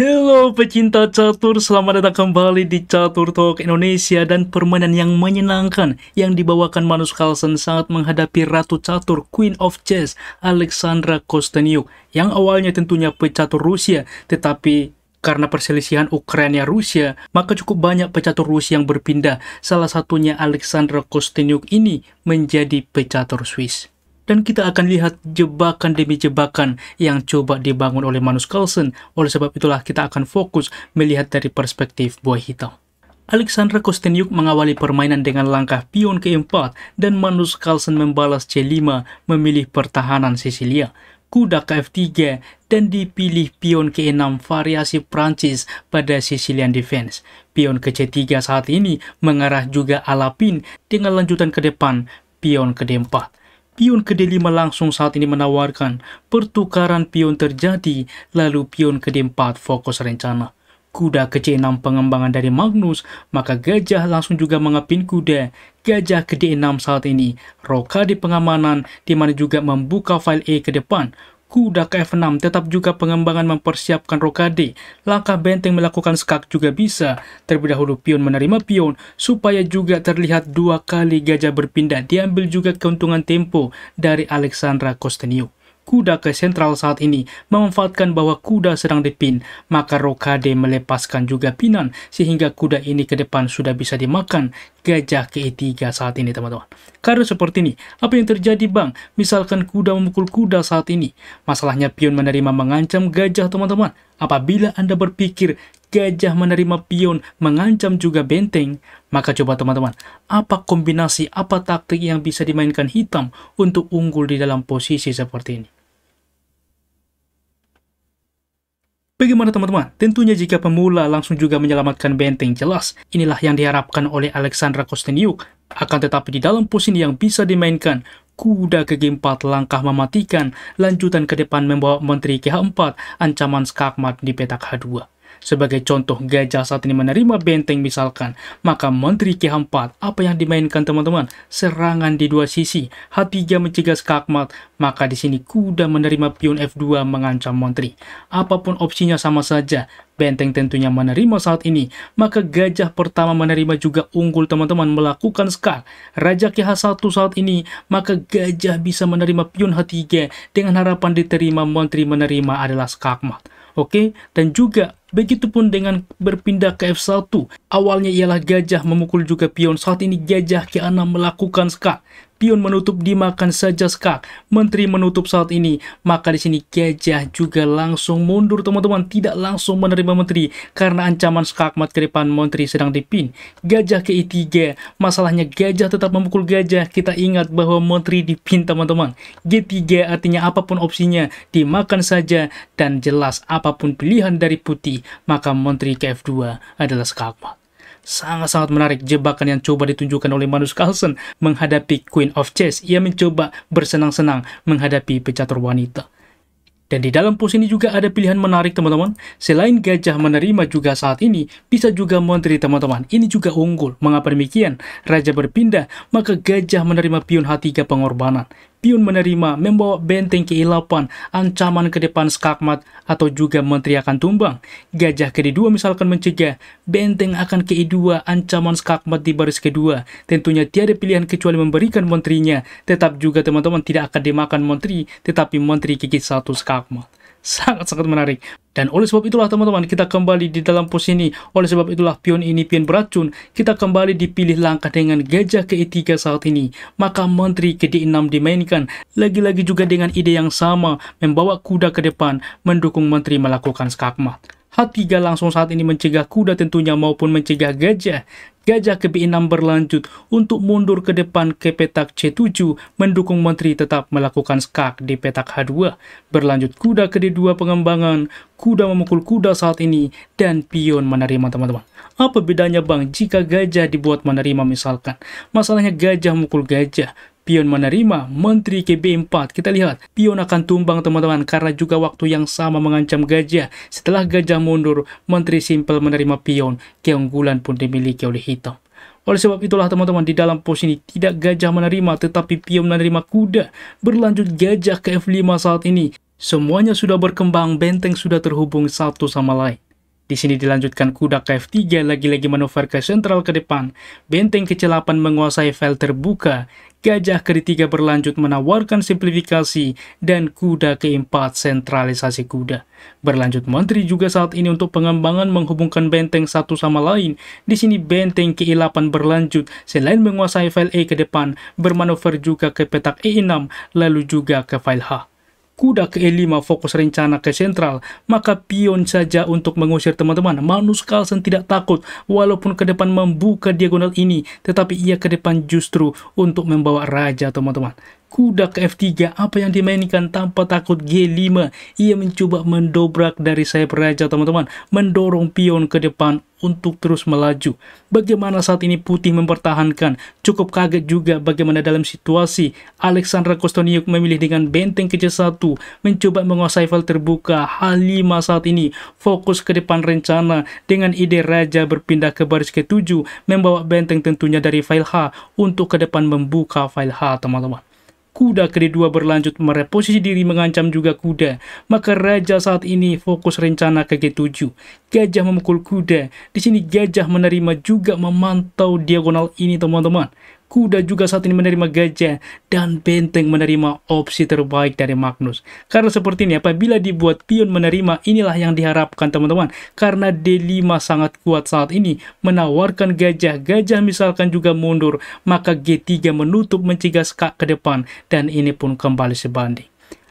Halo pecinta catur, selamat datang kembali di Catur Talk Indonesia dan permainan yang menyenangkan yang dibawakan Manus Carlsen saat menghadapi Ratu Catur Queen of Chess Alexandra Kosteniuk yang awalnya tentunya pecatur Rusia tetapi karena perselisihan Ukraina Rusia, maka cukup banyak pecatur Rusia yang berpindah. Salah satunya Alexandra Kosteniuk ini menjadi pecatur Swiss dan kita akan lihat jebakan demi jebakan yang coba dibangun oleh Manus Carlsen. Oleh sebab itulah kita akan fokus melihat dari perspektif buah hitam. Alexander Kostenyuk mengawali permainan dengan langkah pion ke-4 dan Manus Carlsen membalas C5 memilih pertahanan Sicilia, Kuda KF3 dan dipilih pion ke-6 variasi Prancis pada Sicilian Defense. Pion ke C3 saat ini mengarah juga ala pin dengan lanjutan ke depan pion ke 4 pion ke-5 d langsung saat ini menawarkan pertukaran pion terjadi, lalu pion ke-4 d fokus rencana. Kuda ke C6 pengembangan dari Magnus, maka gajah langsung juga mengepin kuda. Gajah ke D6 saat ini, roka di pengamanan, di mana juga membuka file E ke depan kuda ke F6, tetap juga pengembangan mempersiapkan rokade. Langkah benteng melakukan skak juga bisa. Terlebih dahulu pion menerima pion, supaya juga terlihat dua kali gajah berpindah. Diambil juga keuntungan tempo dari Alexandra Kosteniuk kuda ke sentral saat ini, memanfaatkan bahwa kuda sedang dipin, maka Rokade melepaskan juga pinan sehingga kuda ini ke depan sudah bisa dimakan gajah ke E3 saat ini teman-teman. Karena seperti ini, apa yang terjadi bang? Misalkan kuda memukul kuda saat ini. Masalahnya pion menerima mengancam gajah teman-teman. Apabila Anda berpikir gajah menerima pion, mengancam juga benteng. Maka coba teman-teman, apa kombinasi, apa taktik yang bisa dimainkan hitam untuk unggul di dalam posisi seperti ini? Bagaimana teman-teman? Tentunya jika pemula langsung juga menyelamatkan benteng jelas, inilah yang diharapkan oleh Alexandra Kosteniuk. Akan tetapi di dalam posisi yang bisa dimainkan, kuda ke G4 langkah mematikan, lanjutan ke depan membawa menteri ke H4, ancaman skakmat di petak H2. Sebagai contoh gajah saat ini menerima benteng misalkan, maka Menteri K4, apa yang dimainkan teman-teman? Serangan di dua sisi, H3 mencegah skakmat, maka di sini kuda menerima pion F2 mengancam Menteri. Apapun opsinya sama saja, benteng tentunya menerima saat ini, maka gajah pertama menerima juga unggul teman-teman melakukan skak. Raja KH1 saat ini, maka gajah bisa menerima pion H3 dengan harapan diterima menteri menerima adalah skakmat. Oke, dan juga begitupun dengan berpindah ke F1. Awalnya ialah gajah memukul juga pion. Saat ini gajah ke 6 melakukan skak Pion menutup dimakan saja skak. Menteri menutup saat ini. Maka di sini gajah juga langsung mundur teman-teman. Tidak langsung menerima menteri. Karena ancaman skakmat ke depan menteri sedang dipin. Gajah ke E3. Masalahnya gajah tetap memukul gajah. Kita ingat bahwa menteri dipin teman-teman. G3 artinya apapun opsinya. Dimakan saja. Dan jelas apapun pilihan dari putih. Maka menteri ke F2 adalah skakmat sangat-sangat menarik jebakan yang coba ditunjukkan oleh Magnus Carlsen menghadapi Queen of Chess. Ia mencoba bersenang-senang menghadapi pecatur wanita. Dan di dalam pos ini juga ada pilihan menarik teman-teman. Selain gajah menerima juga saat ini, bisa juga menteri teman-teman. Ini juga unggul. Mengapa demikian? Raja berpindah, maka gajah menerima pion H3 pengorbanan. Pion menerima membawa benteng ke-8, ancaman ke depan skakmat, atau juga menteri akan tumbang. Gajah ke 2 misalkan mencegah, benteng akan ke 2 ancaman skakmat di baris kedua. Tentunya tiada pilihan kecuali memberikan menterinya, tetap juga teman-teman tidak akan dimakan menteri, tetapi menteri gigit satu skakmat sangat-sangat menarik. Dan oleh sebab itulah teman-teman, kita kembali di dalam pos ini. Oleh sebab itulah pion ini pion beracun. Kita kembali dipilih langkah dengan gajah ke 3 e saat ini. Maka menteri ke 6 dimainkan. Lagi-lagi juga dengan ide yang sama, membawa kuda ke depan, mendukung menteri melakukan skakmat. H3 langsung saat ini mencegah kuda tentunya maupun mencegah gajah. Gajah ke B6 berlanjut untuk mundur ke depan ke petak C7 mendukung menteri tetap melakukan skak di petak H2. Berlanjut kuda ke D2 pengembangan, kuda memukul kuda saat ini, dan pion menerima teman-teman. Apa bedanya bang jika gajah dibuat menerima misalkan? Masalahnya gajah memukul gajah, Pion menerima Menteri KB4. Kita lihat, Pion akan tumbang teman-teman karena juga waktu yang sama mengancam gajah. Setelah gajah mundur, Menteri simpel menerima Pion. Keunggulan pun dimiliki oleh hitam. Oleh sebab itulah teman-teman di dalam pos ini tidak gajah menerima tetapi pion menerima kuda. Berlanjut gajah ke F5 saat ini. Semuanya sudah berkembang, benteng sudah terhubung satu sama lain. Di sini dilanjutkan kuda ke F3 lagi-lagi manuver ke sentral ke depan. Benteng ke 8 menguasai file terbuka. Gajah ke D3 berlanjut menawarkan simplifikasi dan kuda ke 4 sentralisasi kuda. Berlanjut menteri juga saat ini untuk pengembangan menghubungkan benteng satu sama lain. Di sini benteng ke 8 berlanjut selain menguasai file E ke depan, bermanuver juga ke petak E6 lalu juga ke file H kuda ke E5 fokus rencana ke sentral, maka pion saja untuk mengusir teman-teman. Manus Carlsen tidak takut walaupun ke depan membuka diagonal ini, tetapi ia ke depan justru untuk membawa raja teman-teman kuda ke F3 apa yang dimainkan tanpa takut G5 ia mencoba mendobrak dari sayap raja teman-teman mendorong pion ke depan untuk terus melaju bagaimana saat ini putih mempertahankan cukup kaget juga bagaimana dalam situasi Alexandra Kostoniuk memilih dengan benteng ke C1 mencoba menguasai file terbuka H5 saat ini fokus ke depan rencana dengan ide raja berpindah ke baris ke-7 membawa benteng tentunya dari file H untuk ke depan membuka file H teman-teman kuda kedua 2 berlanjut mereposisi diri mengancam juga kuda. Maka raja saat ini fokus rencana ke G7. Gajah memukul kuda. Di sini gajah menerima juga memantau diagonal ini teman-teman kuda juga saat ini menerima gajah, dan benteng menerima opsi terbaik dari Magnus. Karena seperti ini, apabila dibuat pion menerima, inilah yang diharapkan teman-teman. Karena D5 sangat kuat saat ini, menawarkan gajah. Gajah misalkan juga mundur, maka G3 menutup mencegah skak ke depan, dan ini pun kembali sebanding.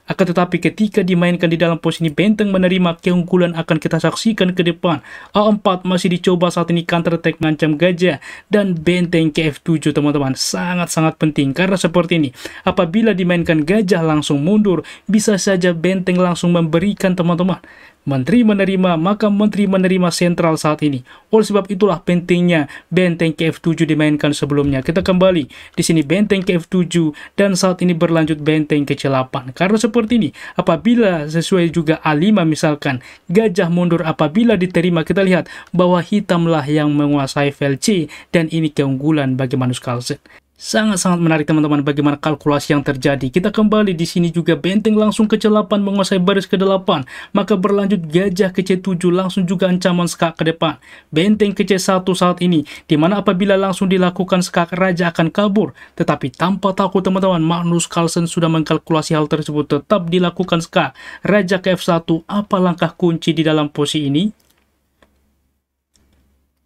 Akan tetapi ketika dimainkan di dalam posisi benteng menerima keunggulan akan kita saksikan ke depan. A4 masih dicoba saat ini counter attack mengancam gajah dan benteng KF7 teman-teman sangat-sangat penting karena seperti ini. Apabila dimainkan gajah langsung mundur bisa saja benteng langsung memberikan teman-teman Menteri menerima, maka menteri menerima sentral saat ini. Oleh sebab itulah pentingnya benteng KF7 dimainkan sebelumnya. Kita kembali di sini benteng KF7 dan saat ini berlanjut benteng ke-8. Karena seperti ini, apabila sesuai juga A5 misalkan, gajah mundur apabila diterima, kita lihat bahwa hitamlah yang menguasai file C dan ini keunggulan bagi Manus Carlsen. Sangat-sangat menarik teman-teman bagaimana kalkulasi yang terjadi. Kita kembali di sini juga benteng langsung ke 8 menguasai baris ke 8 Maka berlanjut gajah ke C7 langsung juga ancaman skak ke depan. Benteng ke C1 saat ini, dimana apabila langsung dilakukan skak raja akan kabur. Tetapi tanpa takut teman-teman, Magnus Carlsen sudah mengkalkulasi hal tersebut tetap dilakukan skak. Raja ke F1, apa langkah kunci di dalam posisi ini?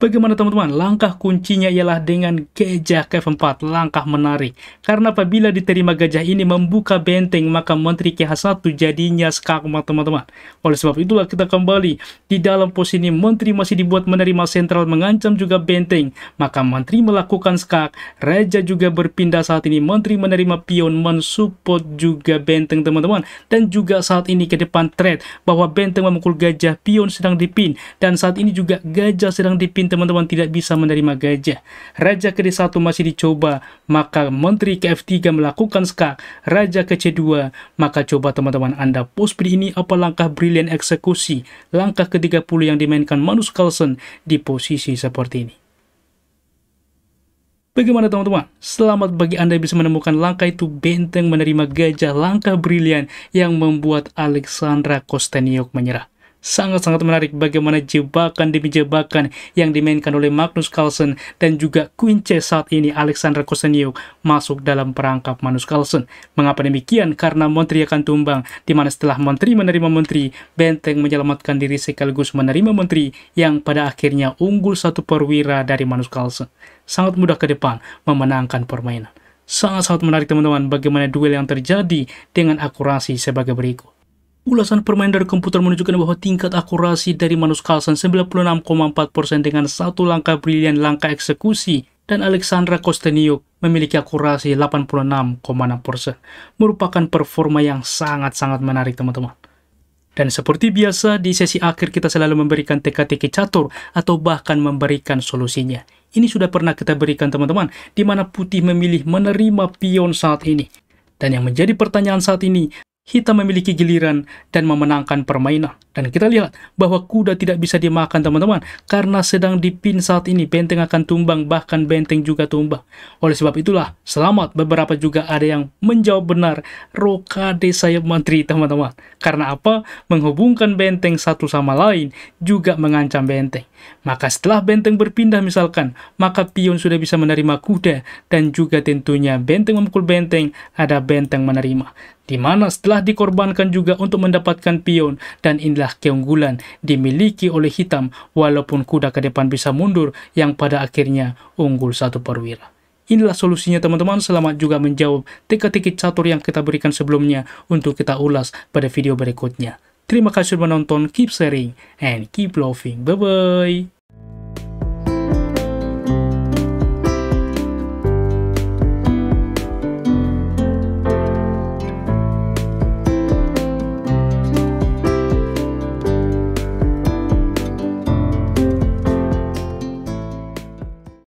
Bagaimana teman-teman? Langkah kuncinya ialah dengan gajah kf 4 langkah menarik. Karena apabila diterima gajah ini membuka benteng, maka Menteri KH1 jadinya skakmat teman-teman. Oleh sebab itulah kita kembali di dalam pos ini Menteri masih dibuat menerima sentral mengancam juga benteng. Maka Menteri melakukan skak, Raja juga berpindah saat ini. Menteri menerima pion mensupport juga benteng teman-teman. Dan juga saat ini ke depan threat bahwa benteng memukul gajah, pion sedang dipin. Dan saat ini juga gajah sedang dipin teman-teman tidak bisa menerima gajah. Raja ke D1 masih dicoba, maka Menteri ke F3 melakukan skak. Raja ke C2, maka coba teman-teman Anda post pilih ini apa langkah brilian eksekusi. Langkah ke-30 yang dimainkan manus Carlsen di posisi seperti ini. Bagaimana teman-teman? Selamat bagi Anda bisa menemukan langkah itu benteng menerima gajah langkah brilian yang membuat Alexandra Kosteniuk menyerah sangat-sangat menarik bagaimana jebakan demi jebakan yang dimainkan oleh Magnus Carlsen dan juga Quince saat ini Alexander Kosenyuk masuk dalam perangkap Magnus Carlsen. Mengapa demikian? Karena menteri akan tumbang, di mana setelah menteri menerima menteri Benteng menyelamatkan diri sekaligus menerima menteri yang pada akhirnya unggul satu perwira dari Magnus Carlsen. Sangat mudah ke depan memenangkan permainan. Sangat-sangat menarik teman-teman bagaimana duel yang terjadi dengan akurasi sebagai berikut. Ulasan permain dari komputer menunjukkan bahwa tingkat akurasi dari Manus Carlsen 96,4% dengan satu langkah brilian langkah eksekusi dan Alexandra Kosteniuk memiliki akurasi 86,6%. Merupakan performa yang sangat-sangat menarik teman-teman. Dan seperti biasa, di sesi akhir kita selalu memberikan teka-teki catur atau bahkan memberikan solusinya. Ini sudah pernah kita berikan teman-teman, di mana putih memilih menerima pion saat ini. Dan yang menjadi pertanyaan saat ini, kita memiliki giliran dan memenangkan permainan. Dan kita lihat bahwa kuda tidak bisa dimakan teman-teman karena sedang dipin saat ini benteng akan tumbang bahkan benteng juga tumbang. Oleh sebab itulah selamat beberapa juga ada yang menjawab benar rokade sayap menteri teman-teman. Karena apa? Menghubungkan benteng satu sama lain juga mengancam benteng. Maka setelah benteng berpindah misalkan, maka pion sudah bisa menerima kuda dan juga tentunya benteng memukul benteng, ada benteng menerima. Di mana setelah dikorbankan juga untuk mendapatkan pion dan inilah keunggulan dimiliki oleh hitam walaupun kuda ke depan bisa mundur yang pada akhirnya unggul satu perwira. Inilah solusinya teman-teman, selamat juga menjawab teka-teki catur yang kita berikan sebelumnya untuk kita ulas pada video berikutnya. Terima kasih sudah menonton, keep sharing, and keep loving. Bye-bye.